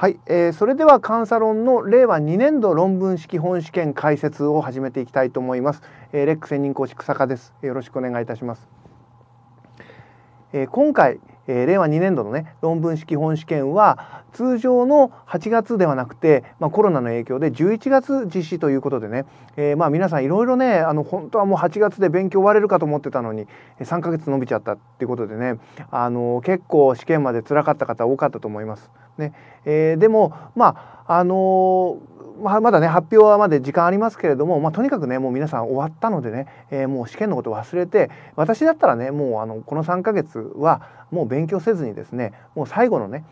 はい、えー、それでは監査論の令和2年度論文式本試験解説を始めていきたいと思います。えー、レック専任講師草加です。よろしくお願いいたします。えー、今回、えー、令和2年度のね論文式本試験は通常の8月ではなくて、まあ、コロナの影響で11月実施ということでね、えー、まあ皆さんいろいろねあの本当はもう8月で勉強終われるかと思ってたのに3ヶ月伸びちゃったっていうことでねあの結構試験までつらかった方多かったと思います。ねえー、でもまああのままだね発表はまで時間ありますけれども、まあ、とにかくねもう皆さん終わったのでね、えー、もう試験のこと忘れて私だったらねもうあのこの3ヶ月はもう勉強せずにですねもう最後のね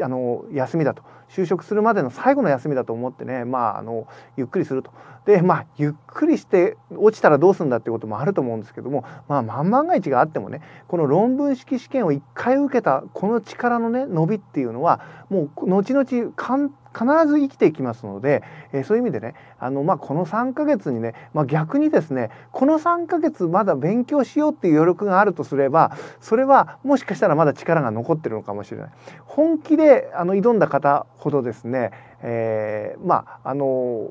あの休みだと就職するまでの最後の休みだと思ってね、まあ、あのゆっくりすると。でまあゆっくりして落ちたらどうすんだってこともあると思うんですけども、まあ、万が一があってもねこの論文式試験を1回受けたこの力のね伸びっていうのはもう後々必ず生きていきますので、えー、そういう意味でねあの、まあ、この3ヶ月にね、まあ、逆にですねこの3ヶ月まだ勉強しようっていう余力があるとすればそれはもしかしたらまだ力が残ってるのかもしれない。本気であの挑んだ方ほどですね、えー、まああの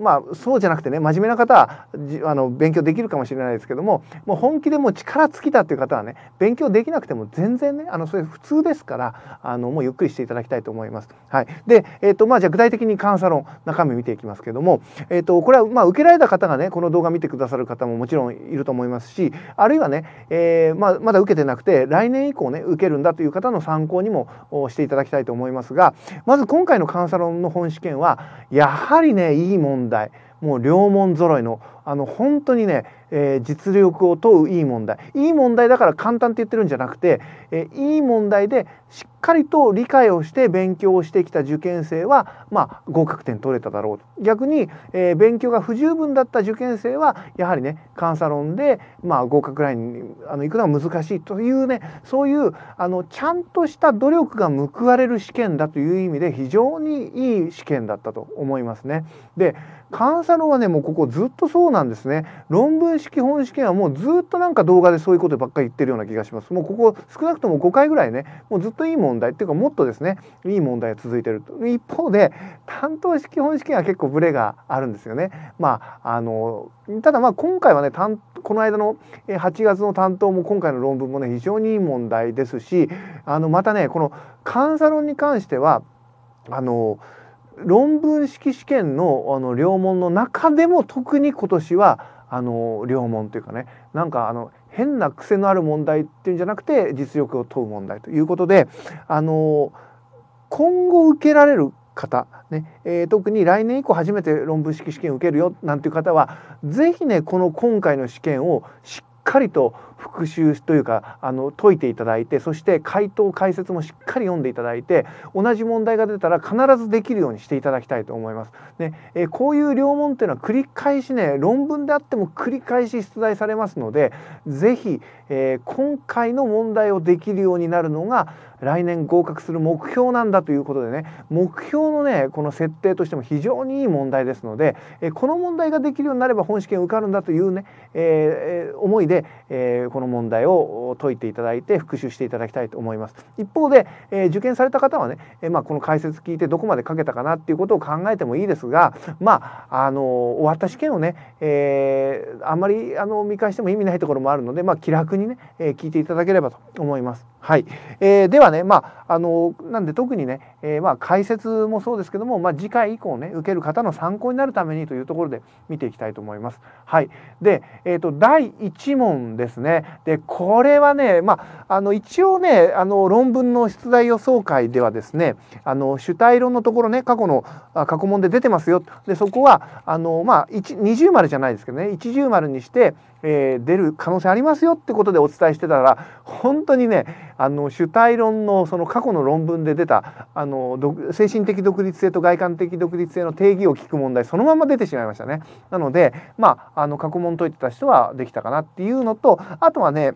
まあそうじゃなくてね真面目な方はあの勉強できるかもしれないですけどももう本気でもう力尽きたっていう方はね勉強できなくても全然ねあのそれ普通ですからあのもうゆっくりしていただきたいと思います。はい、で、えーとまあ、じゃあ具体的に監査論中身見ていきますけども、えーと、これはまあ受けられた方がねこの動画見てくださる方ももちろんいると思いますしあるいはね、えーまあ、まだ受けてなくて来年以降ね受けるんだという方の参考にもしていただきたいと思いますがまず今回の監査論の本試験はやはりねいい問題問題もう両門揃いのあの本当にね、えー、実力を問ういい問題いい問題だから簡単って言ってるんじゃなくて、えー、いい問題でしっかりと理解をして勉強をしてきた受験生は、まあ、合格点取れただろう逆に、えー、勉強が不十分だった受験生はやはりね監査論で、まあ、合格ラインにあの行くのは難しいというねそういうあのちゃんとした努力が報われる試験だという意味で非常にいい試験だったと思いますね。で監査論はねもうここずっとそうなんですね論文式本試験はもうずっとなんか動画でそういうことばっかり言ってるような気がしますもうここ少なくとも5回ぐらいねもうずっといい問題っていうかもっとですねいい問題が続いてる一方で担当式本試験は結構ブレがあるんですよねまああのただまあ今回はねこの間の8月の担当も今回の論文もね非常にいい問題ですしあのまたねこの監査論に関してはあの論文式試験のあの両門の中でも特に今年はあの両門というかねなんかあの変な癖のある問題っていうんじゃなくて実力を問う問題ということであの今後受けられる方、ねえー、特に来年以降初めて論文式試験を受けるよなんていう方は是非ねこの今回の試験をしっかりと復習というかあの解いていただいてそして回答解説もしっかり読んでいただいて同じ問題が出たら必ずできるようにしていただきたいと思います。ねえー、こういう両問っていうのは繰り返しね論文であっても繰り返し出題されますので是非、えー、今回の問題をできるようになるのが来年合格する目標なんだということでね目標のねこの設定としても非常にいい問題ですので、えこの問題ができるようになれば本試験受かるんだというね、えー、思いで、えー、この問題を解いていただいて復習していただきたいと思います。一方で、えー、受験された方はね、えまあ、この解説聞いてどこまで書けたかなっていうことを考えてもいいですがまああの終わった試験をね、えあんまりあの見返しても意味ないところもあるので、まあ、気楽にね、え聞いていただければと思います。はい、えー、ではね、まあ、あのなんで特にね、えー、まあ、解説もそうですけども、まあ、次回以降ね受ける方の参考になるためにというところで見ていきたいと思います。はい、で、えーと、第1問ですねでこれはね、まあ、あの一応ねあの論文の出題予想会ではですねあの主体論のところね過去の過去問で出てますよでそこはあの、まあ、20丸じゃないですけどね一0丸にしてえー、出る可能性ありますよってことでお伝えしてたら本当にねあの主体論のその過去の論文で出たあの精神的独立性と外観的独立性の定義を聞く問題そのまま出てしまいましたね。なのでまああの過去問解いてた人はできたかなっていうのとあとはね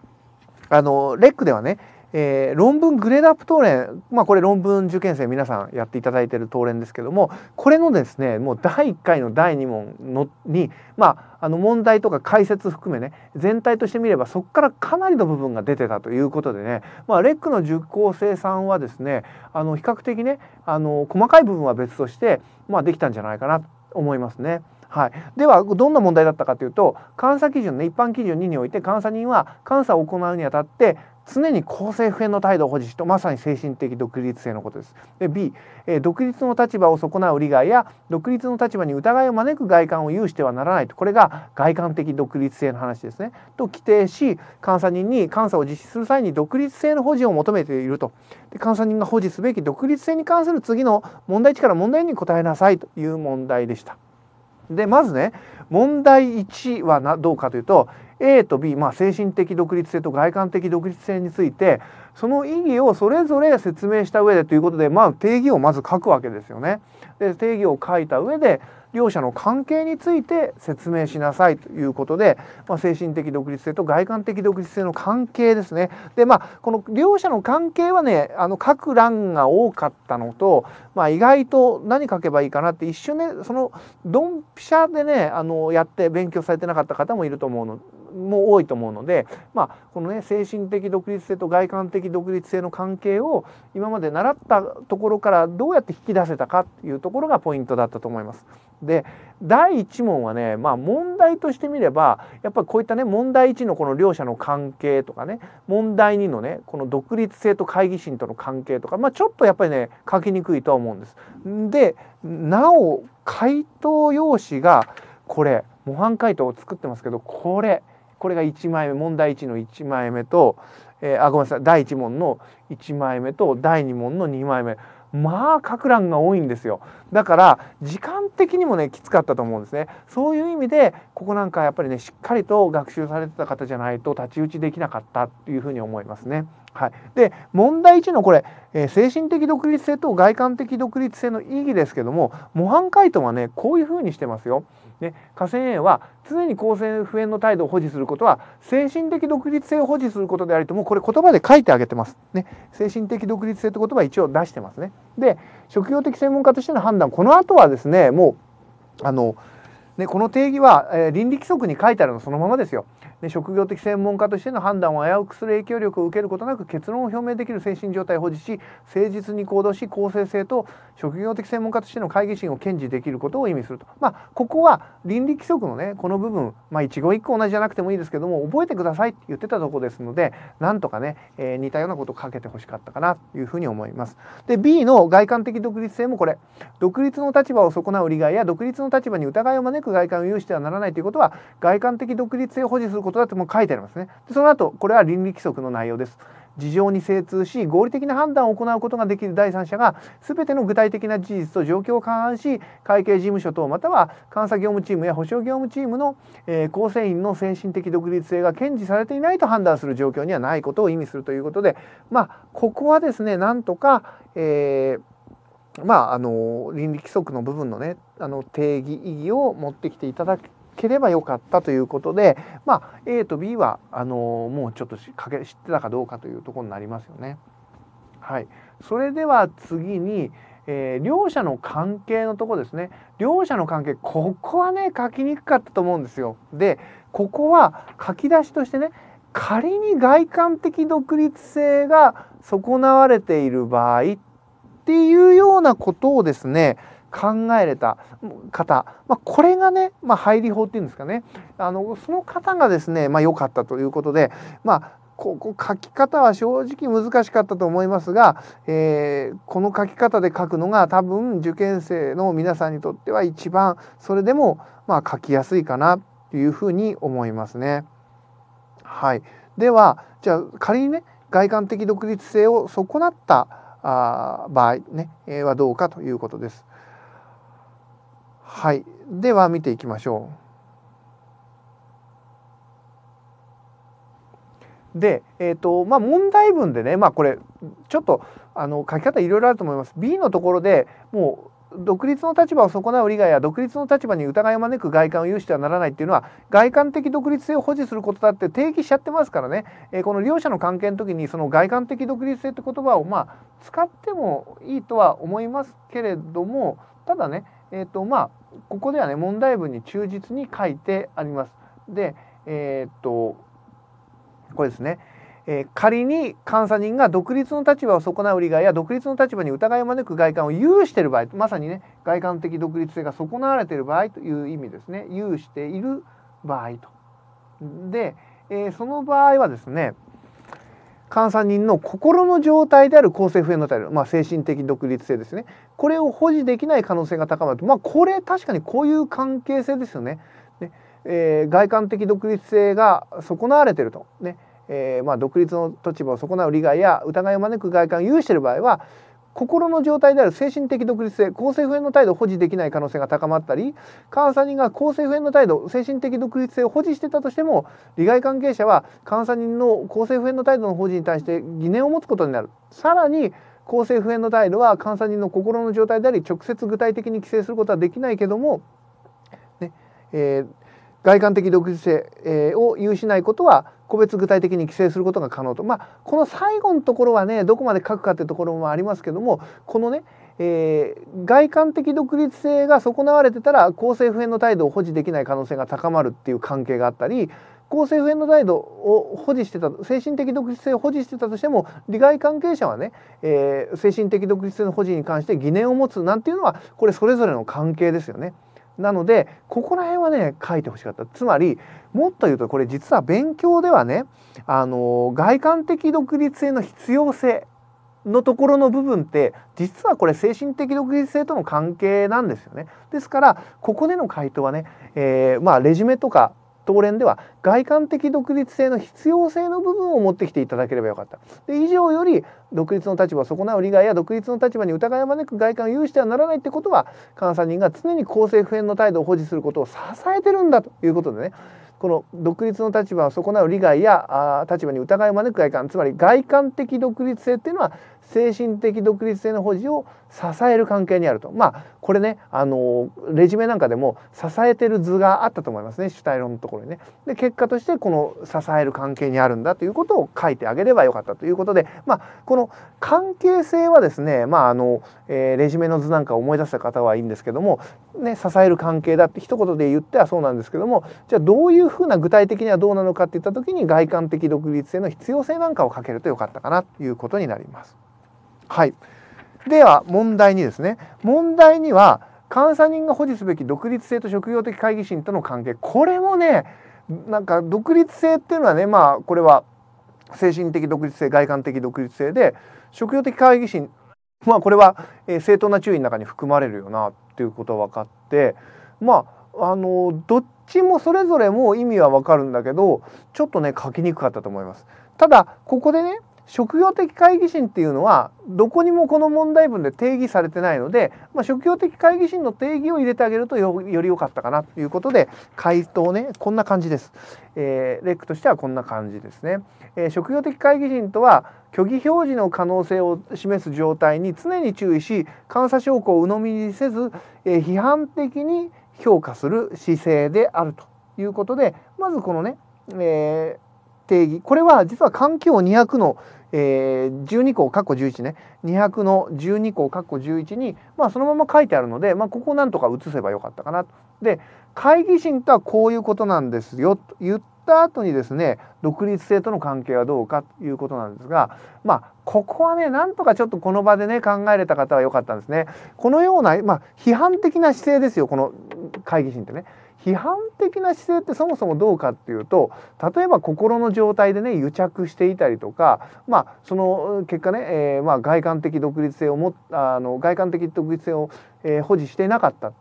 あのレックではねえー、論文グレードアップ答練、まあ、これ論文受験生皆さんやっていただいている答練ですけどもこれのですねもう第1回の第2問のに、まあ、あの問題とか解説含めね全体として見ればそこからかなりの部分が出てたということでね、まあ、レックの受講生さんはですねあの比較的ねあの細かい部分は別として、まあ、できたんじゃないかなと思いますね。はい、ではどんな問題だったかというと監査基準の一般基準2において監査人は監査を行うにあたって常に公正不変の態度を保持しとまさに精神的独立性のことです。で B、えー、独立の立場を損なう利害や独立の立場に疑いを招く外観を有してはならないとこれが外観的独立性の話ですねと規定し監査人に監査を実施する際に独立性の保持を求めているとで監査人が保持すべき独立性に関する次の問題1から問題2に答えなさいという問題でした。でまずね問題1はなどうかというと A と B、まあ、精神的独立性と外観的独立性についてその意義をそれぞれ説明した上でということで、まあ、定義をまず書くわけですよね。で定義を書いた上で両者の関係について説明しなさいということで、まあ、精神的独立性と外観的独立性の関係ですね。でまあこの両者の関係はねあの書く欄が多かったのと、まあ、意外と何書けばいいかなって一瞬ねそのドンピシャでねあのやって勉強されてなかった方もいると思うのも多いと思うので、まあ、このね精神的独立性と外観的独立性の関係を今まで習ったところからどうやって引き出せたかっていうところがポイントだったと思います。で第1問はね、まあ、問題としてみればやっぱりこういったね問題1のこの両者の関係とかね問題2のねこの独立性と懐疑心との関係とか、まあ、ちょっとやっぱりね書きにくいとは思うんです。でなお回答用紙がこれ模範解答を作ってますけどこれこれが1枚目問題1の1枚目と、えー、あごめんなさい第1問の1枚目と第2問の2枚目まあ書乱が多いんですよだから時間的にもねきつかったと思うんですねそういう意味でここなんかやっぱりねしっかりと学習されてた方じゃないと太刀打ちできなかったっていうふうに思いますね。はい、で問題1のこれ、えー、精神的独立性と外観的独立性の意義ですけども模範解答はねこういうふうにしてますよ。ね、河川 A は常に公正不縁の態度を保持することは精神的独立性を保持することでありともこれ言葉で書いてあげてます。ね、精神的独立性って言葉は一応出してますね。で職業的専門家としての判断この後はですねもうあのね、この定義は、えー、倫理規則に書いてあるのそのままですよ。で職業的専門家としての判断を危うくする影響力を受けることなく結論を表明できる精神状態を保持し誠実に行動し公正性と職業的専門家としての懐疑心を堅持できることを意味すると、まあ、ここは倫理規則のねこの部分、まあ、一語一句同じじゃなくてもいいですけども覚えてくださいって言ってたとこですのでなんとかね、えー、似たようなことをかけてほしかったかなというふうに思います。で B の外観的独立性もこれ独立の立場を損なう利害や独立の立場に疑いを招く外観を有してはならないということは外観的独立性を保持することことだってもう書いてありますね。でその後これは倫理規則の内容です。事情に精通し合理的な判断を行うことができる第三者が全ての具体的な事実と状況を勘案し会計事務所等または監査業務チームや保証業務チームの、えー、構成員の精神的独立性が堅持されていないと判断する状況にはないことを意味するということでまあここはですねなんとか、えー、まあ、あの倫理規則の部分のねあの定義意義を持ってきていただきければよかったということで、まあ、A と B はあのもうちょっとかけ知ってたかどうかというところになりますよね。はい、それでは次に、えー、両者の関係のとこですね両者の関係ここはね書きにくかったと思うんですよ。でここは書き出しとしてね仮に外観的独立性が損なわれている場合っていうようなことをですね考えれた方、まあ、これがね、まあ、入り法っていうんですかねあのその方がですね、まあ、良かったということで、まあ、ここ書き方は正直難しかったと思いますが、えー、この書き方で書くのが多分受験生の皆さんにとっては一番それでもまあ書きやすいかなというふうに思いますね。はい、ではじゃあ仮にね外観的独立性を損なったあ場合、ね、はどうかということです。はい。では見ていきましょう。で、えっ、ー、と、まあ、問題文でね、まあ、これ、ちょっと、あの、書き方いろいろあると思います。B のところでもう、独立の立場を損なう利害や独立の立場に疑いを招く外観を有してはならないっていうのは外観的独立性を保持することだって定義しちゃってますからね、えー、この両者の関係の時にその外観的独立性って言葉をまあ使ってもいいとは思いますけれどもただねえっ、ー、とまあここではね問題文に忠実に書いてあります。でえー、っとこれですね。えー、仮に監査人が独立の立場を損なう利害や独立の立場に疑いを招く外観を有している場合まさにね外観的独立性が損なわれている場合という意味ですね有している場合と。で、えー、その場合はですね監査人の心の状態である構成不変の態度、まあ、精神的独立性ですねこれを保持できない可能性が高まるまあ、これ確かにこういう関係性ですよね。ねえー、外観的独立性が損なわれてると、ねえー、まあ、独立の立場を損なう利害や疑いを招く外観を有している場合は心の状態である精神的独立性公正不変の態度を保持できない可能性が高まったり監査人が公生不変の態度精神的独立性を保持してたとしても利害関係者は監査人の公生不変の態度の保持に対して疑念を持つことになる。さらに公生不変の態度は監査人の心の状態であり直接具体的に規制することはできないけども、ねえー外観的独立性を有しないことは個別具体的に規制することが可能とまあこの最後のところはねどこまで書くかってところもありますけどもこのね、えー、外観的独立性が損なわれてたら公成不変の態度を保持できない可能性が高まるっていう関係があったり公成不変の態度を保持してた精神的独立性を保持してたとしても利害関係者はね、えー、精神的独立性の保持に関して疑念を持つなんていうのはこれそれぞれの関係ですよね。なのでここら辺はね書いてほしかったつまりもっと言うとこれ実は勉強ではねあの外観的独立性の必要性のところの部分って実はこれ精神的独立性との関係なんですよね。ですからここでの回答はね、えー、まあレジュメとか東連では外観的独立性の必要性の部分を持ってきていただければよかったで以上より独立の立場を損なう利害や独立の立場に疑いを招く外観を有してはならないってことは監査人が常に公正不変の態度を保持することを支えてるんだということでねこの独立の立場を損なう利害やあ立場に疑いを招く外観つまり外観的独立性っていうのは精神的独立性の保持を支える関係にあるとまあこれねあのレジュメなんかでも支えてる図があったと思いますね主体論のところにね。で結果としてこの支える関係にあるんだということを書いてあげればよかったということで、まあ、この関係性はですね、まああのえー、レジュメの図なんかを思い出した方はいいんですけども、ね、支える関係だって一言で言ってはそうなんですけどもじゃあどういうふうな具体的にはどうなのかっていった時に外観的独立性の必要性なんかを書けるとよかったかなということになります。はいでは問題にですね問題には監査人が保持すべき独立性と職業的会議心との関係これもねなんか独立性っていうのはねまあこれは精神的独立性外観的独立性で職業的会議心まあこれは、えー、正当な注意の中に含まれるよなっていうことは分かってまああのどっちもそれぞれも意味は分かるんだけどちょっとね書きにくかったと思います。ただここでね職業的懐疑心っていうのはどこにもこの問題文で定義されてないので、まあ、職業的懐疑心の定義を入れてあげるとより良かったかなということで回答ねこんな感じです、えー、レックとしてはこんな感じですね、えー、職業的懐疑心とは虚偽表示の可能性を示す状態に常に注意し監査証拠を鵜呑みにせず、えー、批判的に評価する姿勢であるということでまずこのね、えー定義これは実は環境200の、えー、12項括弧11ね200の12項括弧11に、まあ、そのまま書いてあるので、まあ、ここをなんとか移せばよかったかなと。で懐疑心とはこういうことなんですよと言った後にですね独立性との関係はどうかということなんですがまあここはねなんとかちょっとこの場でね考えれた方は良かったんですね。このような、まあ、批判的な姿勢ですよこの懐疑心ってね。批判的な姿勢ってそもそもどうかっていうと例えば心の状態でね癒着していたりとかまあその結果ね、えー、まあ、外観的独立性をもあの外観的独立性を、えー、保持していなかったっ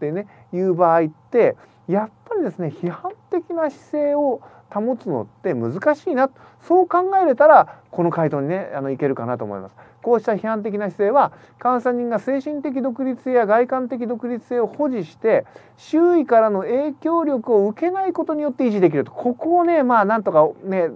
てねいう場合ってやっぱりですね批判的な姿勢を保つのって難しいなそう考えれたらこの回答にねあのいけるかなと思います。こうした批判的な姿勢は監査人が精神的独立性や外観的独立性を保持して周囲からの影響力を受けないことによって維持できるとここをねまあなんとかね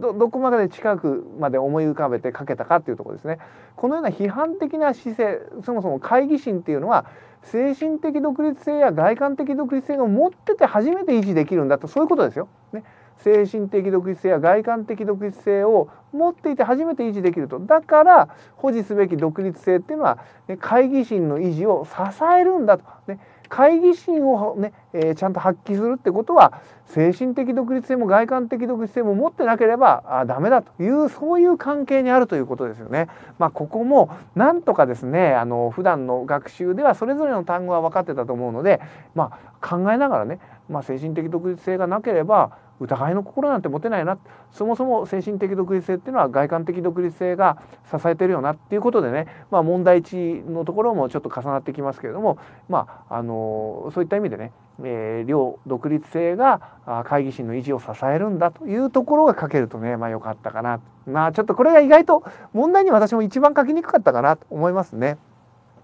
どこまで近くまで思い浮かべて書けたかっていうとこですね。このような批判的な姿勢そもそも懐疑心っていうのは精神的独立性や外観的独立性を持ってて初めて維持できるんだとそういうことですよ。ね、精神的独立性や外観的独立性を持っていて初めて維持できるとだから保持すべき独立性っていうのは、ね、懐疑心の維持を支えるんだと、ね、会議心をね、えー、ちゃんと発揮するってことは精神的独立性も外観的独立性も持ってなければあダメだというそういう関係にあるということですよね。まあ、ここもなんとかですねあの普段の学習ではそれぞれの単語は分かってたと思うので、まあ、考えながらね、まあ、精神的独立性がなければ疑いの心なんて持てないなそもそも精神的独立性っていうのは外観的独立性が支えてるよなっていうことでね、まあ、問題1のところもちょっと重なってきますけれども、まあ、あのそういった意味でね、えー、両独立性が会議心の維持を支えるんだというところが書けるとね、まあ、よかったかな、まあ、ちょっとこれが意外と問題に私も一番書きにくかったかなと思いますね。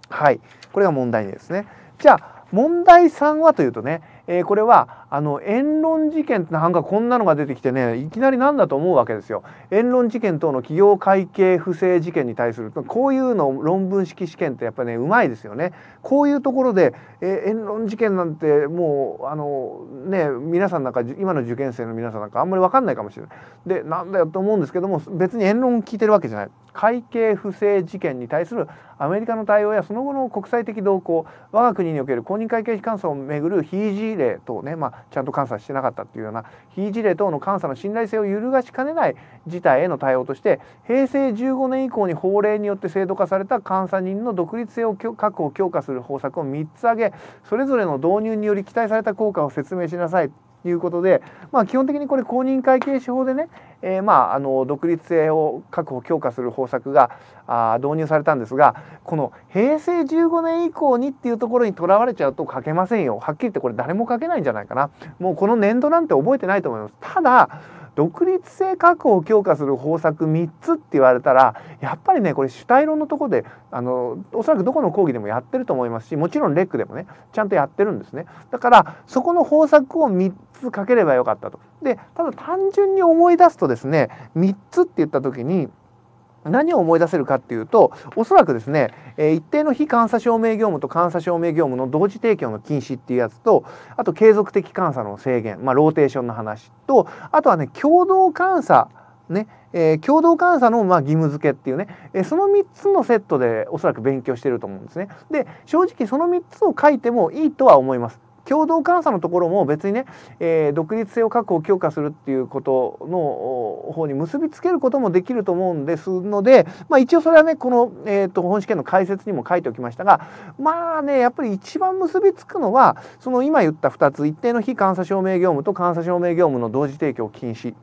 はい、これが問題ですね。じゃあ問題3はというとねえー、これはあの言論事件ってなんかこんなのが出てきてねいきなりなんだと思うわけですよ。言論事件等の企業会計不正事件に対するこういうの論文式試験ってやっぱねうまいですよね。こういうところで、えー、論事件なんてもうあのね皆さんなんか今の受験生の皆さんなんかあんまり分かんないかもしれないでなんだよと思うんですけども別に言論を聞いてるわけじゃない会計不正事件に対するアメリカの対応やその後の国際的動向我が国における公認会計士監査をめぐる非事例等ね、まあ、ちゃんと監査してなかったっていうような非事例等の監査の信頼性を揺るがしかねない事態への対応として平成15年以降に法令によって制度化された監査人の独立性を確保強化するる方策を3つ挙げそれぞれの導入により期待された効果を説明しなさいということで、まあ、基本的にこれ公認会計士法でね、えー、まあ、あの独立性を確保強化する方策があ導入されたんですがこの平成15年以降にっていうところにとらわれちゃうと書けませんよはっきり言ってこれ誰も書けないんじゃないかなもうこの年度なんて覚えてないと思います。ただ独立性確保を強化する方策3つって言われたらやっぱりねこれ主体論のとこであのおそらくどこの講義でもやってると思いますしもちろんレックでもねちゃんとやってるんですねだからそこの方策を3つかければよかったと。でただ単純に思い出すとですね3つって言った時に何を思い出せるかっていうとおそらくですね、えー、一定の非監査証明業務と監査証明業務の同時提供の禁止っていうやつとあと継続的監査の制限、まあ、ローテーションの話とあとはね共同監査ねえー、共同監査のま義務付けっていうね、えー、その3つのセットでおそらく勉強してると思うんですね。で正直その3つを書いてもいいとは思います。共同監査のところも別にね、えー、独立性を確保強化するっていうことの方に結びつけることもできると思うんですので、まあ、一応それはねこの、えーと、本試験の解説にも書いておきましたがまあねやっぱり一番結びつくのはその今言った2つ一定の非監査証明業務と監査証明業務の同時提供禁止っ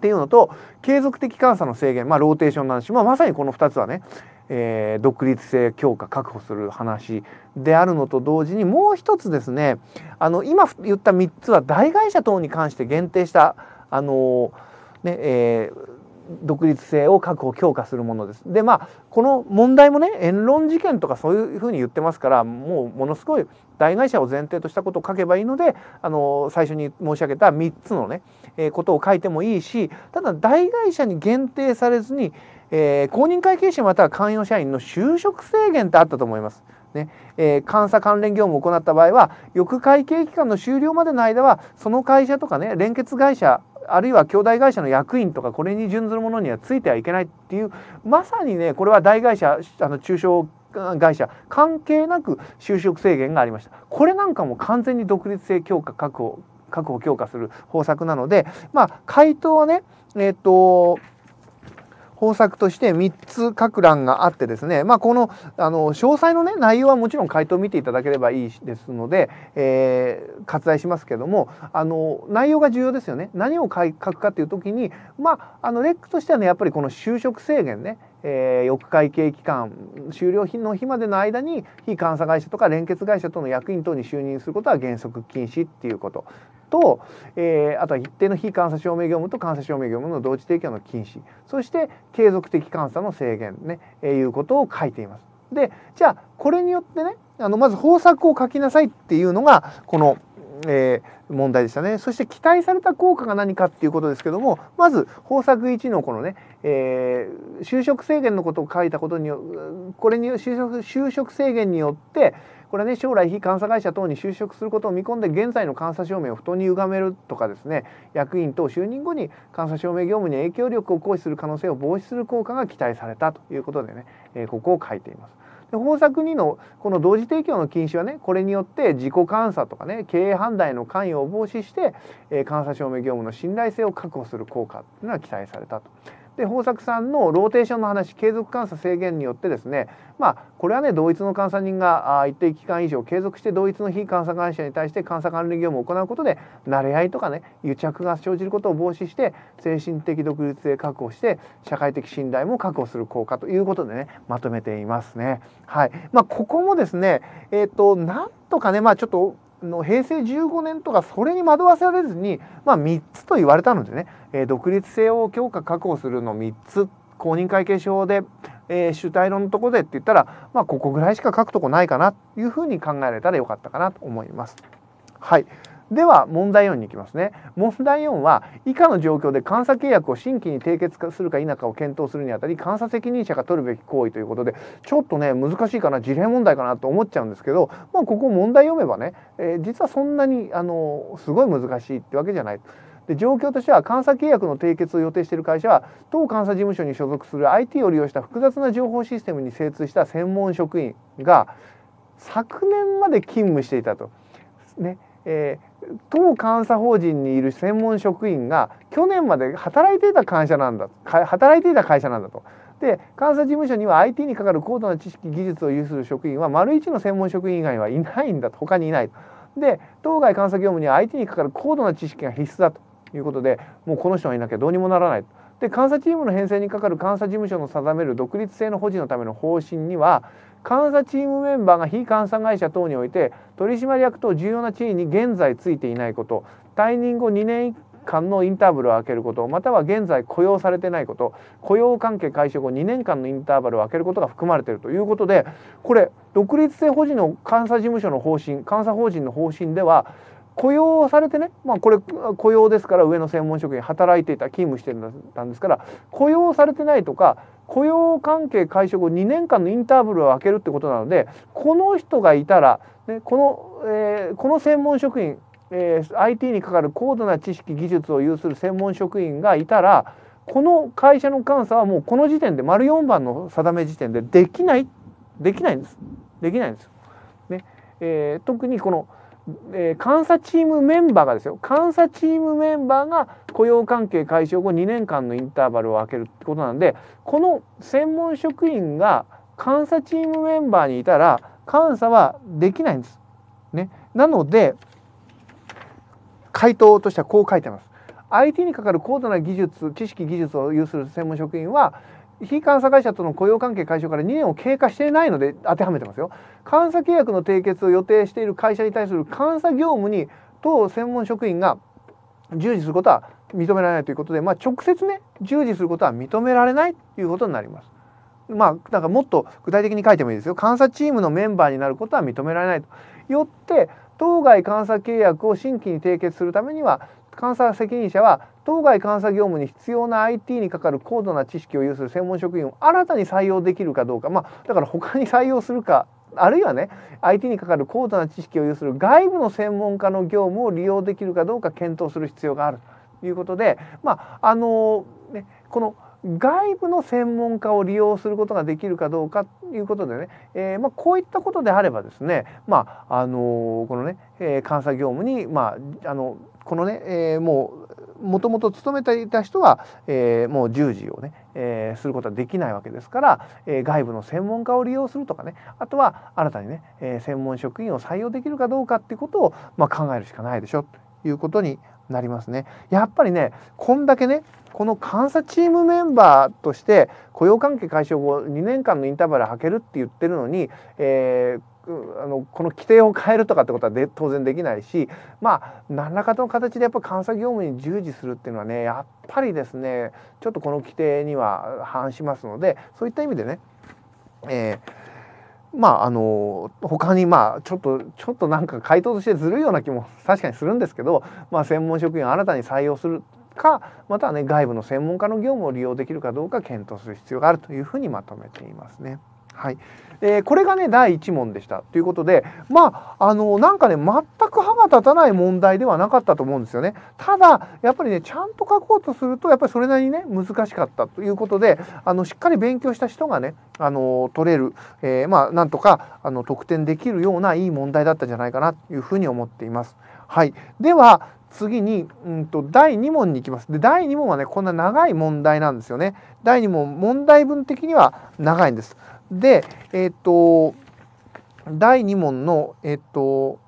ていうのと継続的監査の制限まあローテーションなんし、まあ、まさにこの2つはねえー、独立性強化確保する話であるのと同時にもう一つですねあの今言った3つは大会社等に関して限定したあのー、ねえー独立性を確保強化するものです。でまあこの問題もね言論事件とかそういうふうに言ってますからもうものすごい大会社を前提としたことを書けばいいのであの最初に申し上げた3つのね、えー、ことを書いてもいいしただ大会社に限定されずにえー、公認会計士または関与社員の就職制限ってあったと思います。ねえー、監査関連業務を行った場合は翌会計期間の終了までの間はその会社とかね連結会社あるいは兄弟会社の役員とかこれに準ずるものにはついてはいけないっていうまさにねこれは大会社あの中小会社関係なく就職制限がありましたこれなんかも完全に独立性強化確保確保強化する方策なのでまあ回答はねえっ、と方策として3つ各欄があってですね、まあ、このあの詳細の、ね、内容はもちろん回答を見ていただければいいですので、えー、割愛しますけどもあの内容が重要ですよね何を書くかっていう時に、まあ、あのレックとしてはねやっぱりこの就職制限ねえー、翌会計期間終了日の日までの間に非監査会社とか連結会社との役員等に就任することは原則禁止っていうことと、えー、あとは一定の非監査証明業務と監査証明業務の同時提供の禁止そして継続的監査の制限ね、えー、いうことを書いています。でじゃあこれによってねあのまず方策を書きなさいっていうのがこの「えー、問題でしたねそして期待された効果が何かっていうことですけどもまず方策1のこのね、えー、就職制限のことを書いたことによこれに就職就職制限によってこれね将来非監査会社等に就職することを見込んで現在の監査証明を不当に歪めるとかですね役員等就任後に監査証明業務に影響力を行使する可能性を防止する効果が期待されたということでね、えー、ここを書いています。で方策2のこの同時提供の禁止はねこれによって自己監査とかね経営判断への関与を防止して、え監査証明業務の信頼性を確保する効果っていうのは期待されたと。で豊作さんのローテーションの話継続監査制限によってですねまあこれはね同一の監査人が一定期間以上継続して同一の非監査会社に対して監査管理業務を行うことで慣れ合いとかね癒着が生じることを防止して精神的独立性確保して社会的信頼も確保する効果ということでねまとめていますね。はいまあ、ここもですね、えーとなんとかね、まあ、ちょっとの平成15年とかそれに惑わされずに、まあ、3つと言われたのでね、えー、独立性を強化確保するの3つ公認会計書で、えー、主体論のとこでって言ったら、まあ、ここぐらいしか書くとこないかなというふうに考えられたらよかったかなと思います。はいでは問題4に行きますね問題4は以下の状況で監査契約を新規に締結するか否かを検討するにあたり監査責任者が取るべき行為ということでちょっとね難しいかな事例問題かなと思っちゃうんですけど、まあ、ここ問題読めばね、えー、実はそんなにあのすごい難しいってわけじゃない。で状況としては監査契約の締結を予定している会社は当監査事務所に所属する IT を利用した複雑な情報システムに精通した専門職員が昨年まで勤務していたと。ねえー当監査法人にいる専門職員が去年まで働いていた会社なんだ働いていた会社なんだと。で監査事務所には IT にかかる高度な知識技術を有する職員は丸一の専門職員以外はいないんだと他にいないで当該監査業務には IT にかかる高度な知識が必須だということでもうこの人がいなきゃどうにもならないで監査チームの編成にかかる監査事務所の定める独立性の保持のための方針には監査チームメンバーが非監査会社等において取締役等重要な地位に現在ついていないこと退任後2年間のインターバルを空けることまたは現在雇用されてないこと雇用関係解消後2年間のインターバルを空けることが含まれているということでこれ独立性保持の監査事務所の方針監査法人の方針では雇用されてね、まあ、これ雇用ですから上の専門職員働いていた勤務してたんですから雇用されてないとか雇用関係解消後2年間のインターブルを空けるってことなのでこの人がいたら、ね、この、えー、この専門職員、えー、IT にかかる高度な知識技術を有する専門職員がいたらこの会社の監査はもうこの時点で丸4番の定め時点でできないできないんですできないんです。ねえー、特にこのえー、監査チームメンバーがですよ監査チームメンバーが雇用関係解消後2年間のインターバルを空けるってことなんでこの専門職員が監査チームメンバーにいたら監査はできないんです。ね、なので回答としてはこう書いてます。IT にかかる高度な技術知識技術を有する専門職員は非監査会社との雇用関係解消から2年を経過していないので当てはめてますよ監査契約の締結を予定している会社に対する監査業務に当専門職員が従事することは認められないということで、まあ、直接ね従事することは認められないということになります。まあ、なんかもっと具体的に書いてもいいですよ監査チームのメンバーになることは認められないと。よって当該監査契約を新規に締結するためには監査責任者は当該監査業務に必要な IT にかかる高度な知識を有する専門職員を新たに採用できるかどうかまあだから他に採用するかあるいはね IT にかかる高度な知識を有する外部の専門家の業務を利用できるかどうか検討する必要があるということでまああのねこの外部の専門家を利用することができるかどうかということでね、えー、まあ、こういったことであればですね、まああのこのね、えー、監査業務に、まあ、あのこのね、えー、もうもともと勤めていた人は、えー、もう10時をね、えー、することはできないわけですから、えー、外部の専門家を利用するとかねあとは新たにね、えー、専門職員を採用できるかどうかっていうことを、まあ、考えるしかないでしょということになりますね。やっぱりねこんだけねこの監査チームメンバーとして雇用関係解消後2年間のインターバルを履けるって言ってるのに、えー、あのこの規定を変えるとかってことはで当然できないしまあ何らかの形でやっぱ監査業務に従事するっていうのはねやっぱりですねちょっとこの規定には反しますのでそういった意味でね、えー、まああの他にまあちょっとちょっとなんか回答としてずるいような気も確かにするんですけど、まあ、専門職員を新たに採用するかまたはね外部の専門家の業務を利用できるかどうか検討する必要があるというふうにまとめていますね。はい。えー、これがね第1問でしたということでまああのなんかね全く歯が立たない問題ではなかったと思うんですよねただやっぱりねちゃんと書こうとするとやっぱりそれなりにね難しかったということであのしっかり勉強した人がねあの取れる、えー、まあなんとかあの得点できるようないい問題だったんじゃないかなというふうに思っています。はい、では次に、うんと、第2問に行きます。で第2問はねこんな長い問題なんですよね。第2問問題文的には長いんです。で、えっ、ー、と、第2問の、えっ、ー、と、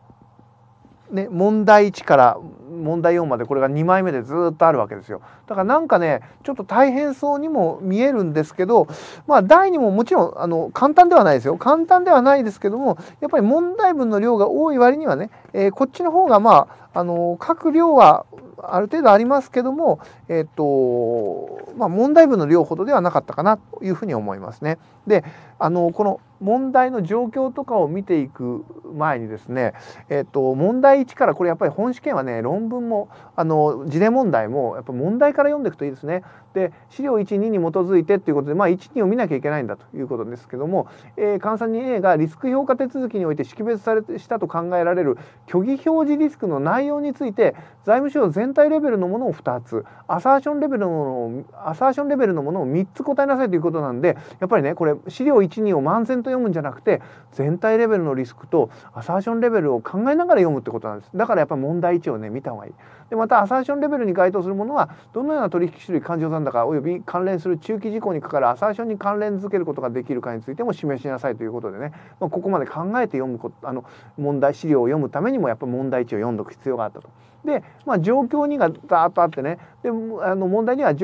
ね、問題1から問題4までこれが2枚目でずっとあるわけですよ。だからなんかねちょっと大変そうにも見えるんですけどまあ第2ももちろんあの簡単ではないですよ簡単ではないですけどもやっぱり問題文の量が多い割にはね、えー、こっちの方がまああの書く量はある程度ありますけども、えー、っとまあ、問題文の量ほどではなかったかなというふうに思いますね。であのこの問題の状況とかを見ていく前にですね、えっと問題1からこれやっぱり本試験はね論文もあの事例問題もやっぱ問題から読んでいくといいですね。で資料12に基づいてということで、まあ、12を見なきゃいけないんだということですけども、えー、関西 a がリスク評価手続きにおいて識別されしたと考えられる虚偽表示リスクの内容について財務省全体レベルのものを2つアサーションレベルのものをアサーションレベルのものを3つ答えなさいということなんでやっぱりねこれ資料12を漫然と読むんじゃなくて全体レベルのリスクとアサーションレベルを考えながら読むってことなんですだからやっぱり問題1をね見た方がいいでまたアサーションレベルに該当するものはどのような取引種類勘定残高および関連する中期事項にかかるアサーションに関連づけることができるかについても示しなさいということでね、まあ、ここまで考えて読むことあの問題資料を読むためにもやっぱ問題1を読んどく必要があったと。で、まあ、状況2がザーッとあってねであの問題には資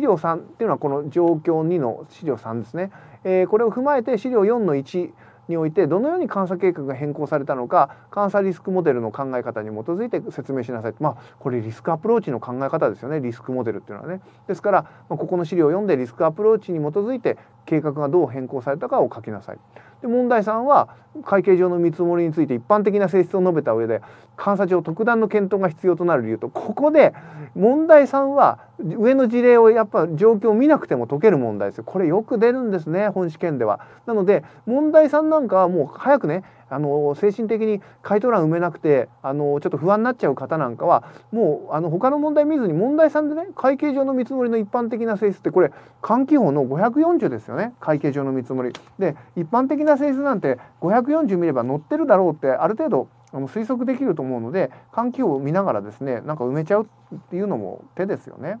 料3っていうのはこの状況2の資料3ですね。えー、これを踏まえて資料4の1においてどのように監査計画が変更されたのか監査リスクモデルの考え方に基づいて説明しなさいまあこれリスクアプローチの考え方ですよねリスクモデルっていうのはねですから、まあ、ここの資料を読んでリスクアプローチに基づいて計画がどう変更されたかを書きなさいで問題3は会計上の見積もりについて一般的な性質を述べた上で監査上特段の検討が必要となる理由とここで問題3は上の事例をやっぱ状況を見なくても解ける問題ですこれよく出るんですね本試験では。なので問題3なんかはもう早くねあの精神的に回答欄埋めなくてあのちょっと不安になっちゃう方なんかはもうあの他の問題見ずに問題3でね会計上の見積もりの一般的な性質ってこれ換気法の540ですよね会計上の見積もり。で一般的な性質なんて540見れば載ってるだろうってある程度あの推測できると思うので換気を見ながらですねなんか埋めちゃうっていうのも手ですよね。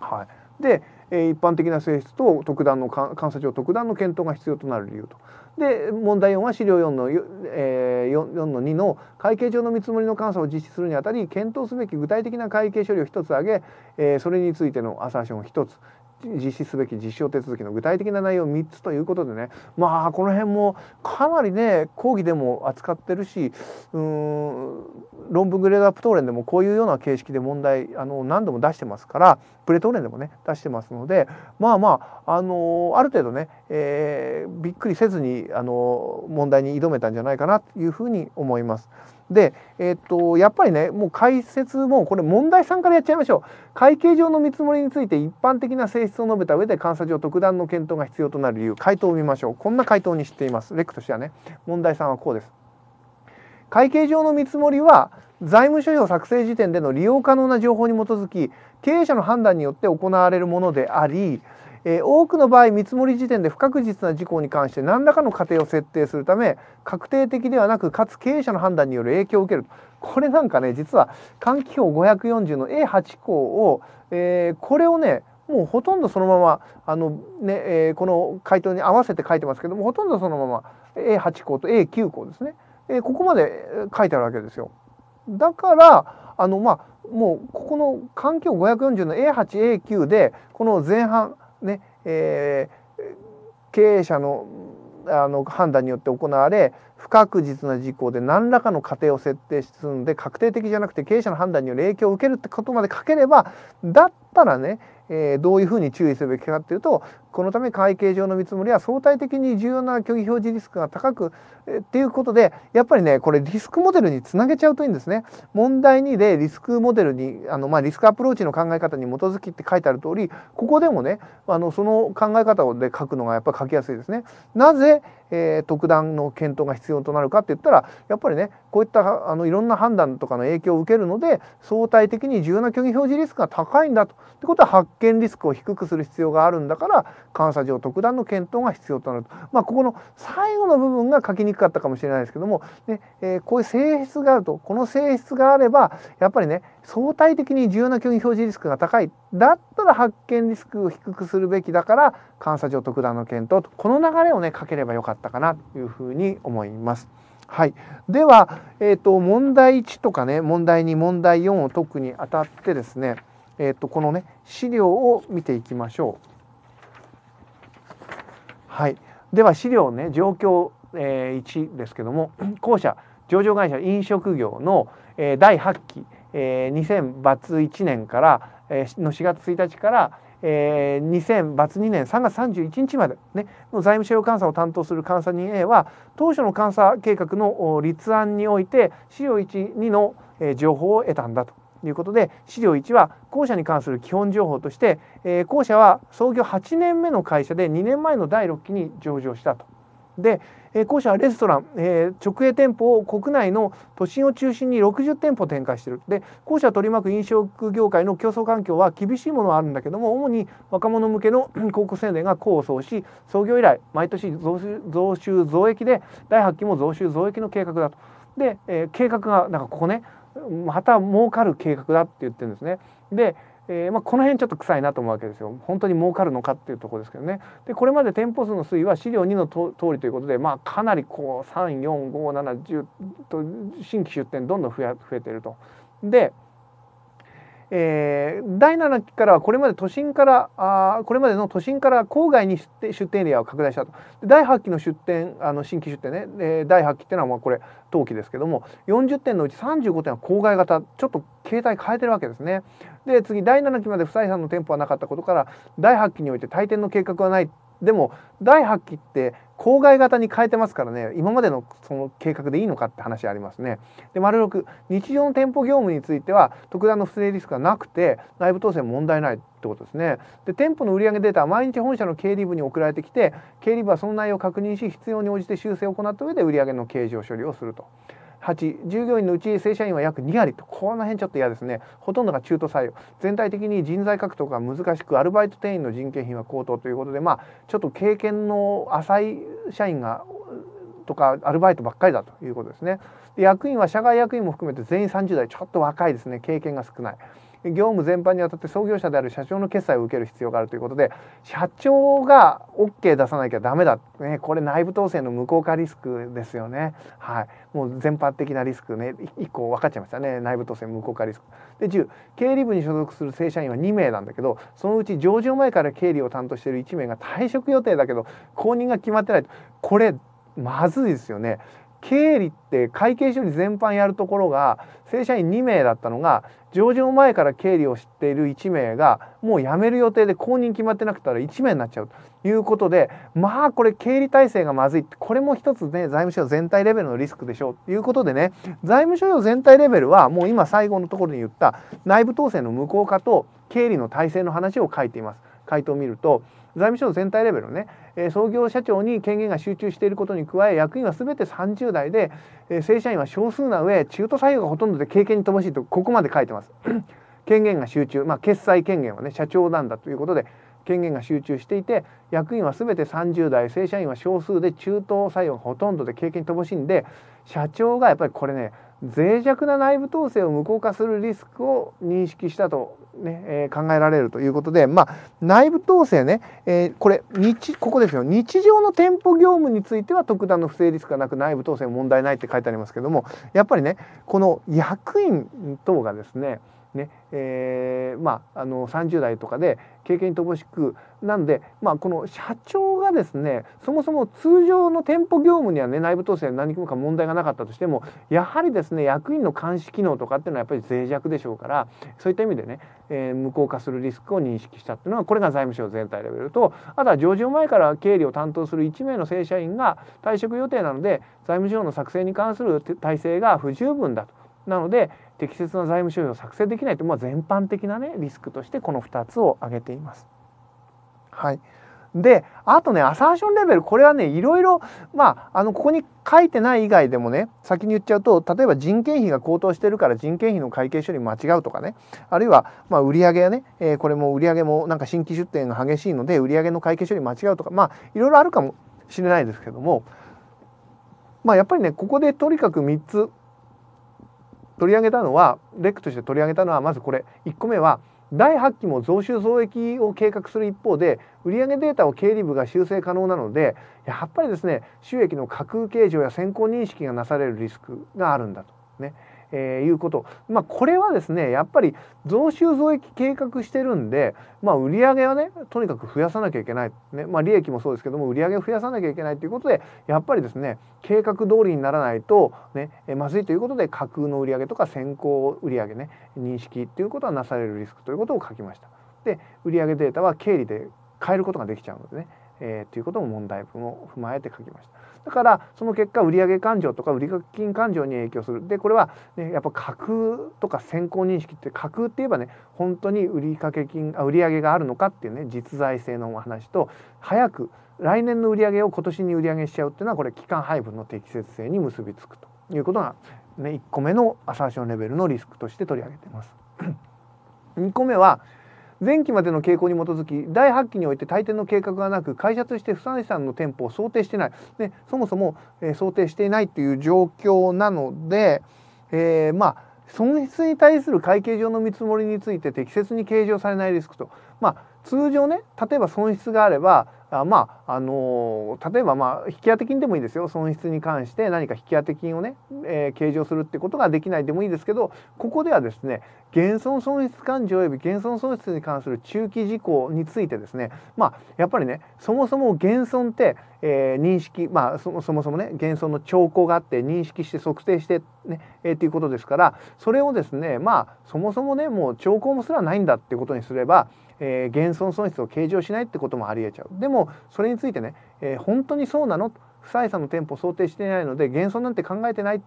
はい、でえ一般的な性質と特段の監査庁特段の検討が必要となる理由と。で問題4は資料4の,、え4の2の会計上の見積もりの監査を実施するにあたり検討すべき具体的な会計処理を1つ挙げ、えそれについてのアサーションを1つ実施すべき実証手続きの具体的な内容3つということでねまあこの辺もかなりね講義でも扱ってるしうん論文グレードアップ討論でもこういうような形式で問題あの何度も出してますからプレ討論でもね出してますのでまあまあ、あのある程度ね、えー、びっくりせずに、あの問題に挑めたんじゃないかなというふうに思います。で、えー、っと、やっぱりね、もう解説も、これ問題3からやっちゃいましょう。会計上の見積もりについて一般的な性質を述べた上で、監査上特段の検討が必要となる理由、回答を見ましょう。こんな回答にしています。レックとしてはね。問題3はこうです。会計上の見積もりは、財務諸表作成時点での利用可能な情報に基づき、経営者の判断によって行われるものであり、えー、多くの場合見積もり時点で不確実な事項に関して何らかの過程を設定するため確定的ではなくかつ経営者の判断による影響を受けるこれなんかね実は換気法540の A8 項を、えー、これをねもうほとんどそのままあのね、えー、この回答に合わせて書いてますけどもほとんどそのまま A8 項と A9 項ですね、えー、ここまで書いてあるわけですよ。だからあのまあもうここの環境540の A8A9 でこの前半ねえー、経営者のあの判断によって行われ不確実な事項で何らかの過程を設定するので確定的じゃなくて経営者の判断による影響を受けるってことまで書ければだったらね、えー、どういうふうに注意すべきかっていうとこのため会計上の見積もりは相対的に重要な虚偽表示リスクが高く、えー、っていうことでやっぱりねこれリスクモデルにつなげちゃうといいんですね。問題2でリスクモデルにあの、まあ、リスクアプローチの考え方に基づきって書いてある通りここでもねあのその考え方で書くのがやっぱ書きやすいですね。なぜえー、特段の検討が必要となるかって言ったらやっぱりねこういったあのいろんな判断とかの影響を受けるので相対的に重要な虚偽表示リスクが高いんだとってことは発見リスクを低くする必要があるんだから監査上特段の検討が必要となると、まあ、ここの最後の部分が書きにくかったかもしれないですけども、ねえー、こういう性質があるとこの性質があればやっぱりね相対的に重要な急に表示リスクが高いだったら発見リスクを低くするべきだから監査上特段の検討とこの流れをねかければよかったかなというふうに思います。はい、では、えーと、問題1とかね問題2問題4を解くにあたってですね、えーと、とこのね資料を見ていきましょう。はい、では資料ね状況、えー、1ですけども 後者上場会社飲食業の、えー、第8期えー、2000罰1年から、えー、の4月1日から、えー、2000罰2年3月31日まで、ね、の財務省監査を担当する監査人 A は当初の監査計画の立案において資料12の、えー、情報を得たんだということで資料1は後者に関する基本情報として、えー、後者は創業8年目の会社で2年前の第6期に上場したと。で、えー、後者はレストラン、えー、直営店舗を国内の都心を中心に60店舗展開しているで後者取り巻く飲食業界の競争環境は厳しいものはあるんだけども主に若者向けの広 告宣伝が功を奏し創業以来毎年増収増益で第8期も増収増益の計画だと。で、えー、計画がなんかここねまた儲かる計画だって言ってるんですね。でえー、まあ、この辺ちょっと臭いなと思うわけですよ本当に儲かるのかっていうとこですけどねでこれまで店舗数の推移は資料2のと通りということで、まあ、かなりこう345710と新規出店どんどん増えてると。でえー、第7期からはこれまで都心からあこれまでの都心から郊外に出店エリアを拡大したと第8期の出店あの新規出店ね、えー、第8期っていうのはまあこれ陶器ですけども40点のうち35点は郊外型ちょっと形態変えてるわけですね。で次第7期まで不採算の店舗はなかったことから第8期において退店の計画はないでも第8期って郊外型に変えてますからね今までのその計画でいいのかって話ありますね。で丸6日常の店舗業務については特段の不正リスクがなくて内部統制も問題ないってことですね。で店舗の売上データは毎日本社の経理部に送られてきて経理部はその内容を確認し必要に応じて修正を行った上で売上の計上処理をすると。8従業員のうち正社員は約2割とこの辺ちょっと嫌ですねほとんどが中途採用全体的に人材獲得が難しくアルバイト店員の人件費は高騰ということでまあちょっと経験の浅い社員がとかアルバイトばっかりだということですねで役員は社外役員も含めて全員30代ちょっと若いですね経験が少ない。業務全般にあたって創業者である社長の決裁を受ける必要があるということで社長が OK 出さなきゃダメだ、ね、これ内部統制の無効化リスクですよね、はい、もう全般的なリスクね1個分かっちゃいましたね内部統制無効化リスク。で10経理部に所属する正社員は2名なんだけどそのうち上場前から経理を担当している1名が退職予定だけど後任が決まってないこれまずいですよね。経理って会計処理全般やるところが正社員2名だったのが上場前から経理を知っている1名がもう辞める予定で公認決まってなくたら1名になっちゃうということでまあこれ経理体制がまずいってこれも一つね財務省全体レベルのリスクでしょうということでね財務省全体レベルはもう今最後のところに言った内部統制の無効化と経理の体制の話を書いています。回答を見ると財務省全体レベルのね、え創業社長に権限が集中していることに加え役員は全て30代で、え正社員は少数な上中途採用がほとんどで経験に乏しいとここまで書いてます。権限が集中、まあ、決済権限はね社長なんだということで権限が集中していて役員は全て30代正社員は少数で中途採用がほとんどで経験に乏しいんで社長がやっぱりこれね脆弱な内部統制を無効化するリスクを認識したとね、えー、考えられるということで、まあ、内部統制ね、えー、これ日ここですよ日常の店舗業務については特段の不正リスクがなく内部統制も問題ないって書いてありますけどもやっぱりねこの役員等がですねねえー、まああの30代とかで経験に乏しくなんで、まあ、この社長がですねそもそも通常の店舗業務にはね内部統制何組か問題がなかったとしてもやはりですね役員の監視機能とかっていうのはやっぱり脆弱でしょうからそういった意味でね、えー、無効化するリスクを認識したっていうのはこれが財務省全体レベルとあとは上場前から経理を担当する1名の正社員が退職予定なので財務省の作成に関する体制が不十分だと。なので適切な財務収支を作成できないという、まあ、全般的な、ね、リスクとしてこの2つを挙げています。はい、であとねアサーションレベルこれはねいろいろまああのここに書いてない以外でもね先に言っちゃうと例えば人件費が高騰してるから人件費の会計処理間違うとかねあるいは、まあ、売上はね、えー、これも売上もなんか新規出店が激しいので売上の会計処理間違うとかまあいろいろあるかもしれないですけどもまあやっぱりねここでとにかく3つ取り上げたのはレックとして取り上げたのはまずこれ1個目は第8期も増収増益を計画する一方で売上データを経理部が修正可能なのでやっぱりですね収益の架空計上や先行認識がなされるリスクがあるんだとね。えー、いうこと、まあ、これはですねやっぱり増収増益計画してるんで、まあ、売上はねとにかく増やさなきゃいけない、ねまあ、利益もそうですけども売上を増やさなきゃいけないということでやっぱりですね計画通りにならないとね、えまずいということで架空の売上とか先行売上ね認識っていうことはなされるリスクということを書きました。で売上データは経理で変えることができちゃうのでね、えー、ということも問題文を踏まえて書きました。だからその結果売上勘定とか売掛金勘定に影響するでこれは、ね、やっぱ架空とか先行認識って架空って言えばね本当に売掛金あ売上があるのかっていうね実在性のお話と早く来年の売上を今年に売上しちゃうっていうのはこれ期間配分の適切性に結びつくということが、ね、1個目のアサーションレベルのリスクとして取り上げてます。2個目は前期までの傾向に基づき第8期において退店の計画がなく開発して不採算の店舗を想定してないでそもそも、えー、想定していないという状況なので、えー、まあ損失に対する会計上の見積もりについて適切に計上されないリスクと、まあ、通常ね例えば損失があればあまああの例えばまあ引き当て金でもいいですよ損失に関して何か引き当て金をね、えー、計上するってことができないでもいいですけどここではですね減損損失勘定及び減損損失に関する中期事項についてですねまあやっぱりねそもそも減損って、えー、認識まあそもそもね減損の兆候があって認識して測定してねえー、っていうことですからそれをですねまあそもそもねもう兆候もすらないんだってことにすればえー、減損損失を計上しないってこともありえちゃうでもそれについてね、えー、本当にそうなの不採算の店舗想定していないので減損なんて考えてないっ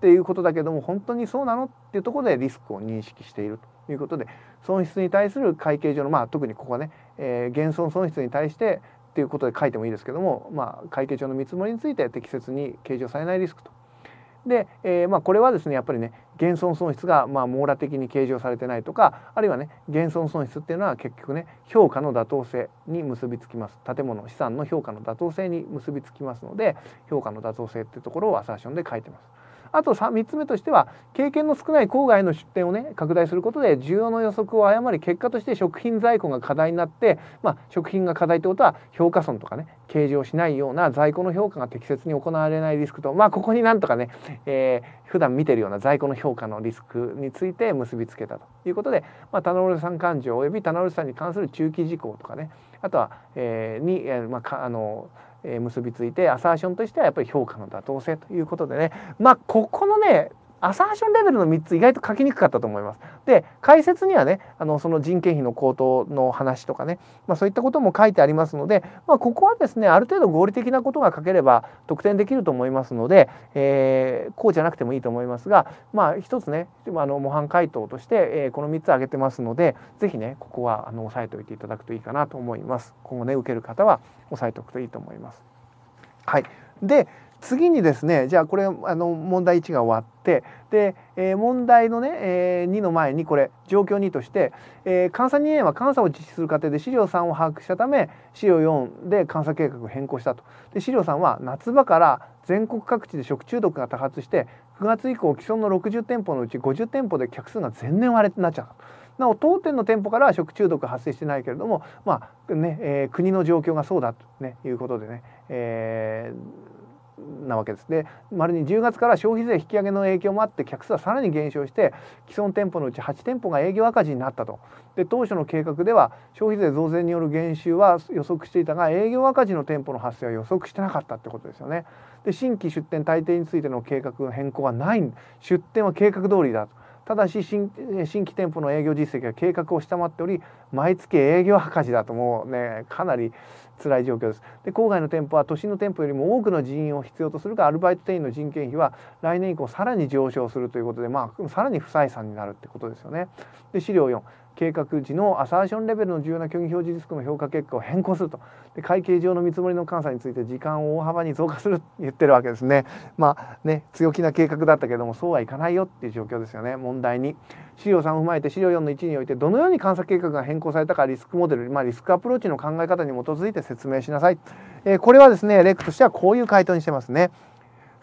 ていうことだけども本当にそうなのっていうところでリスクを認識しているということで損失に対する会計上のまあ特にここはね、えー、減損損失に対してっていうことで書いてもいいですけども、まあ、会計上の見積もりについて適切に計上されないリスクとで、えー、まあ、これはですねやっぱりね減損損失がまあ網羅的に計上されてないとかあるいはね減損損失っていうのは結局ね評価の妥当性に結びつきます建物資産の評価の妥当性に結びつきますので評価の妥当性っていうところをアサーションで書いてます。あと 3, 3つ目としては経験の少ない郊外の出店をね拡大することで需要の予測を誤り結果として食品在庫が課題になって、まあ、食品が課題ってことは評価損とかね計上しないような在庫の評価が適切に行われないリスクとまあここになんとかね、えー、普段見てるような在庫の評価のリスクについて結びつけたということで、まあ、タノール勘感情およびタノールんに関する中期事項とかねあとは、えー、に、えー、まあ、あの結びついてアサーションとしてはやっぱり評価の妥当性ということでねまあここのねアサーションレベルの3つ意外と書きにくかったと思います。で解説にはねあのその人件費の高騰の話とかね、まあ、そういったことも書いてありますので、まあ、ここはですねある程度合理的なことが書ければ得点できると思いますので、えー、こうじゃなくてもいいと思いますが、まあ、一つねあの模範解答として、えー、この3つ挙げてますので是非ねここはあの押さえておいていただくといいかなと思います。今後ね受ける方は押さえておくといいと思います。はい、で次にですねじゃあこれあの問題1が終わってで、えー、問題のね、えー、2の前にこれ状況2として、えー、監査2 a は監査を実施する過程で資料3を把握したため資料4で監査計画を変更したとで資料3は夏場から全国各地で食中毒が多発して9月以降既存の60店舗のうち50店舗で客数が全年割れになっちゃうなお当店の店舗からは食中毒発生してないけれどもまあね、えー、国の状況がそうだと、ね、いうことでね、えーなわけです。でまるに10月から消費税引き上げの影響もあって客数はさらに減少して既存店舗のうち8店舗が営業赤字になったと。で当初の計画では消費税増税による減収は予測していたが営業赤字の店舗の発生は予測してなかったってことですよね。で新規出店大抵についての計画の変更はない出店は計画通りだと。ただし新規店舗の営業実績は計画を下回っており毎月営業赤字だともうねかなり辛い状況です。で郊外の店舗は都心の店舗よりも多くの人員を必要とするがアルバイト店員の人件費は来年以降さらに上昇するということで、まあ、さらに不採算になるってことですよね。で資料4計画時のアサーションレベルの重要な虚偽表示リスクの評価結果を変更するとで会計上の見積もりの監査について時間を大幅に増加する言ってるわけですねまあね強気な計画だったけどもそうはいかないよっていう状況ですよね問題に資料3を踏まえて資料4の1においてどのように監査計画が変更されたかリスクモデル、まあ、リスクアプローチの考え方に基づいて説明しなさい、えー、これはですねレックとしてはこういう回答にしてますね。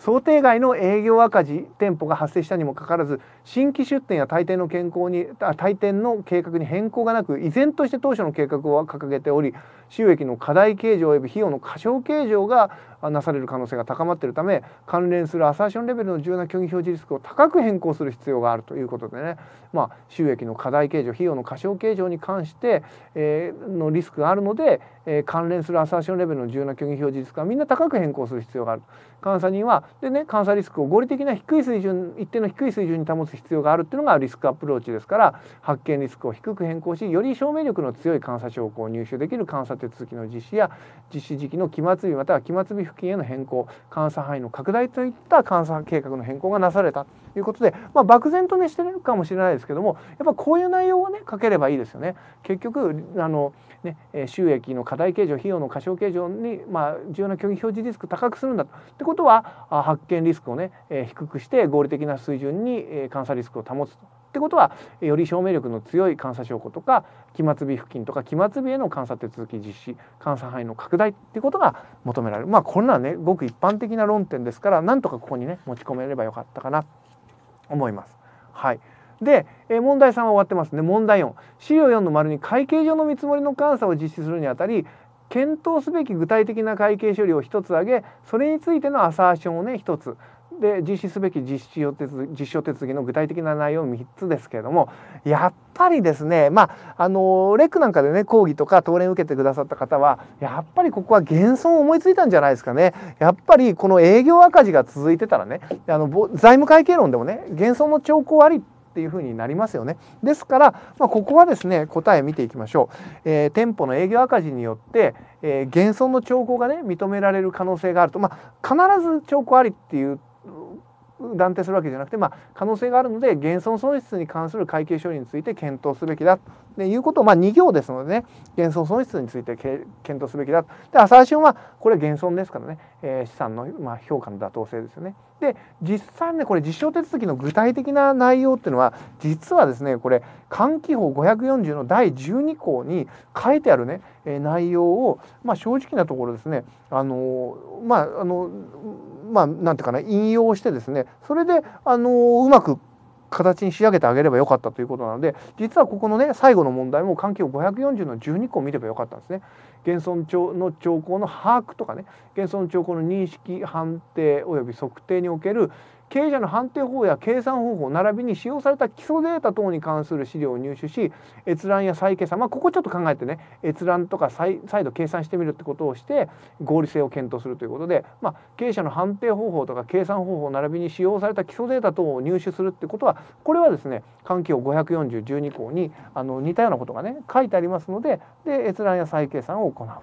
想定外の営業赤字店舗が発生したにもかかわらず新規出店や退店の健康に退店の計画に変更がなく依然として当初の計画を掲げており収益の課題計上及び費用の過小計上がなされる可能性が高まっているため関連するアサーションレベルの重要な虚偽表示リスクを高く変更する必要があるということでね、まあ、収益の課題計上費用の過小計上に関して、えー、のリスクがあるので、えー、関連するアサーションレベルの重要な虚偽表示リスクはみんな高く変更する必要がある。監査人はでね監査リスクを合理的な低い水準一定の低い水準に保つ必要があるっていうのがリスクアプローチですから発見リスクを低く変更しより証明力の強い監査証拠を入手できる監査手続きの実施や実施時期の期末日または期末日付近への変更監査範囲の拡大といった監査計画の変更がなされたということで、まあ、漠然とねしてるかもしれないですけどもやっぱこういう内容をね書ければいいですよね。結局あのね、収益の課題計上費用の過小計上に、まあ、重要な虚偽表示リスク高くするんだってことは発見リスクをね低くして合理的な水準に監査リスクを保つとってことはより証明力の強い監査証拠とか期末日付近とか期末日への監査手続き実施監査範囲の拡大っていうことが求められるまあこんなねごく一般的な論点ですからなんとかここにね持ち込めればよかったかなと思います。はいで、え問題3は終わってますね問題4資料4の丸に会計上の見積もりの監査を実施するにあたり検討すべき具体的な会計処理を1つ挙げそれについてのアサーションをね1つで実施すべき実施予定実証手続きの具体的な内容3つですけれどもやっぱりですねまああのレックなんかでね講義とか討論受けてくださった方はやっぱりここは減損を思いついたんじゃないですかねやっぱりこの営業赤字が続いてたらねあの財務会計論でもね減損の兆候ありっていう風になりますよね。ですから、まあ、ここはですね答え見ていきましょう。えー、店舗の営業赤字によって、えー、減損の兆候がね認められる可能性があると、まあ、必ず兆候ありっていう断定するわけじゃなくて、まあ、可能性があるので減損損失に関する会計処理について検討すべきだということを、まあ、2行ですのでね減損損失について検討すべきだで朝日新聞はこれ減損ですからねえ資産の、ま評価の妥当性ですよね。で実際ねこれ実証手続きの具体的な内容っていうのは実はですねこれ換気法540の第12項に書いてあるね、え内容を、まあ、正直なところですねあのまああのまあ、何て言うかな引用してですねそれであのうまく形に仕上げてあげればよかったということなので実はここのね最後の問題も関係を540の12個を見ればよかったんですね。現存兆の兆候の把握とかね現存兆候の認識判定および測定における経営者の判定法や計算方法並びに使用された基礎データ等に関する資料を入手し閲覧や再計算まあここちょっと考えてね閲覧とか再再度計算してみるってことをして合理性を検討するということで、まあ、経営者の判定方法とか計算方法並びに使用された基礎データ等を入手するってことはこれはですね環境54012項にあの似たようなことがね書いてありますのでで閲覧や再計算を行うと、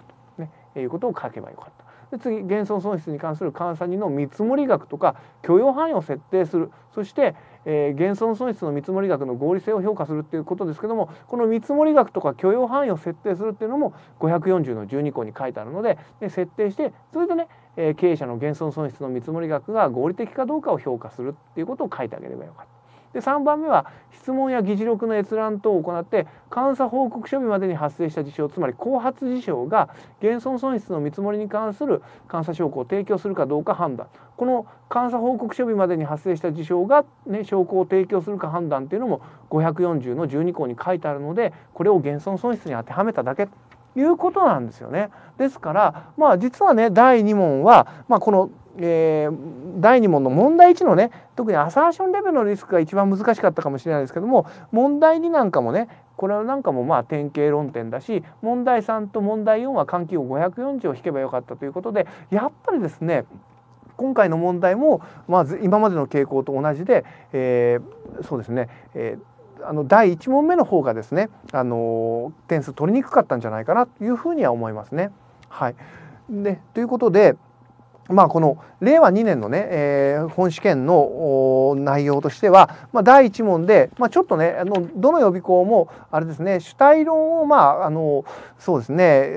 ね、いうことを書けばよかった。で次減損損失に関する監査人の見積もり額とか許容範囲を設定するそして、えー、減損損失の見積もり額の合理性を評価するっていうことですけどもこの見積もり額とか許容範囲を設定するっていうのも540の12項に書いてあるのでで設定してそれでね、えー、経営者の減損損失の見積もり額が合理的かどうかを評価するっていうことを書いてあげればよかった。で3番目は質問や議事録の閲覧等を行って監査報告書日までに発生した事象つまり後発事象が減損損失の見積もりに関する監査証拠を提供するかどうか判断この監査報告書日までに発生した事象が、ね、証拠を提供するか判断っていうのも540の12項に書いてあるのでこれを減損損失に当てはめただけいうことなんですよね。ですから、まあ、実はね第2問は、まあ、このえー、第2問の問題1のね特にアサーションレベルのリスクが一番難しかったかもしれないですけども問題2なんかもねこれなんかもまあ典型論点だし問題3と問題4は換気を540を引けばよかったということでやっぱりですね今回の問題も、まあ、今までの傾向と同じで、えー、そうですね、えーあの第1問目の方がですね、あの点数取りにくかったんじゃないかなというふうには思いますね。はい、でということで、まあ、この令和2年のね、えー、本試験の内容としては、まあ、第1問で、まあ、ちょっとねあのどの予備校もあれですね主体論をまああのそうですね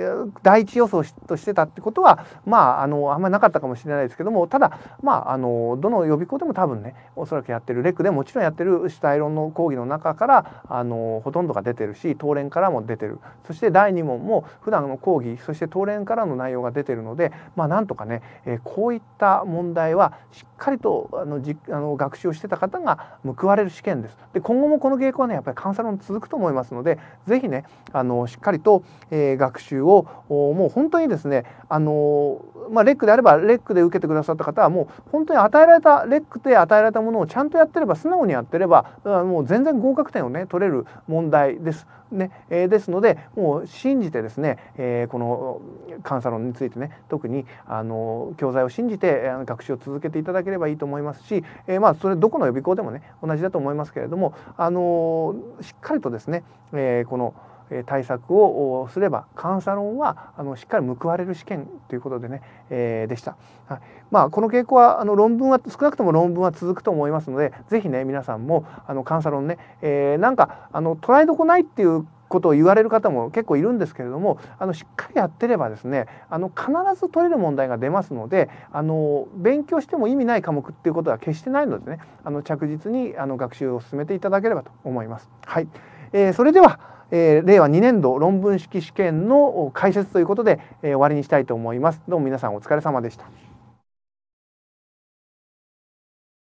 第一予想としてたってことはまああのあんまりなかったかもしれないですけどもただまああのどの予備校でも多分ねおそらくやってるレクでもちろんやってる主体論の講義の中からあのほとんどが出てるし当連からも出てるそして第2問も普段の講義そして当連からの内容が出てるのでまあなんとかね、えーこういった問題はしっかりとあのじあの学習をしてた方が報われる試験です。で今後もこの傾向はねやっぱりカ査ンサロン続くと思いますので是非ねあのしっかりと、えー、学習をもう本当にですねあの、まあ、レックであればレックで受けてくださった方はもう本当に与えられたレックで与えられたものをちゃんとやってれば素直にやってればもう全然合格点をね取れる問題です。ねえー、ですのでもう信じてですね、えー、このカ査ンサロンについてね特にあの教教材を信じて学習を続けていただければいいと思いますし、えまあそれどこの予備校でもね同じだと思いますけれども、あのしっかりとですね、えこの対策をすれば監査論はあのしっかり報われる試験ということでね、えー、でした。はい、まあこの傾向はあの論文は少なくとも論文は続くと思いますので、是非ね皆さんもあの監査論ね、えー、なんかあの捉えどこないっていうことを言われる方も結構いるんですけれどもあのしっかりやってればですねあの必ず取れる問題が出ますのであの勉強しても意味ない科目っていうことは決してないのでねあの着実にあの学習を進めていただければと思います。はいえー、それではえー、令和2年度論文式試験の解説ということで、えー、終わりにしたいと思います。どうも皆さんお疲れ様でした。